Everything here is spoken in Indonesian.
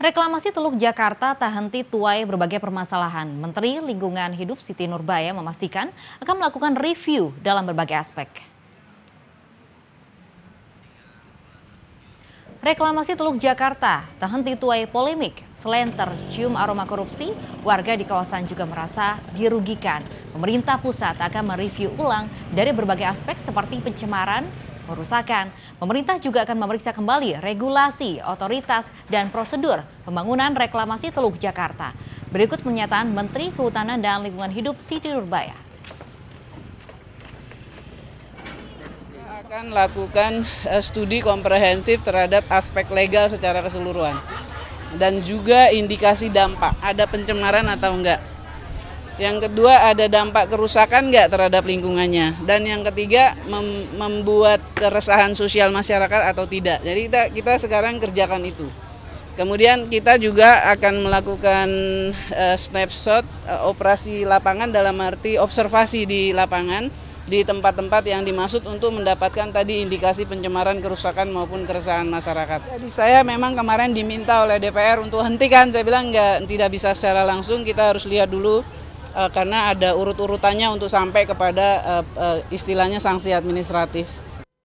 Reklamasi Teluk Jakarta tak henti tuai berbagai permasalahan. Menteri Lingkungan Hidup Siti Nurbaya memastikan akan melakukan review dalam berbagai aspek. Reklamasi Teluk Jakarta tak henti tuai polemik. Selain tercium aroma korupsi, warga di kawasan juga merasa dirugikan. Pemerintah pusat akan mereview ulang dari berbagai aspek seperti pencemaran, kerusakan. Pemerintah juga akan memeriksa kembali regulasi, otoritas, dan prosedur pembangunan reklamasi Teluk Jakarta. Berikut pernyataan Menteri Kehutanan dan Lingkungan Hidup Siti Nurbaya. akan lakukan eh, studi komprehensif terhadap aspek legal secara keseluruhan dan juga indikasi dampak ada pencemaran atau enggak yang kedua ada dampak kerusakan nggak terhadap lingkungannya. Dan yang ketiga mem membuat keresahan sosial masyarakat atau tidak. Jadi kita, kita sekarang kerjakan itu. Kemudian kita juga akan melakukan uh, snapshot uh, operasi lapangan dalam arti observasi di lapangan di tempat-tempat yang dimaksud untuk mendapatkan tadi indikasi pencemaran, kerusakan maupun keresahan masyarakat. Jadi saya memang kemarin diminta oleh DPR untuk hentikan, saya bilang enggak, tidak bisa secara langsung, kita harus lihat dulu uh, karena ada urut-urutannya untuk sampai kepada uh, uh, istilahnya sanksi administratif.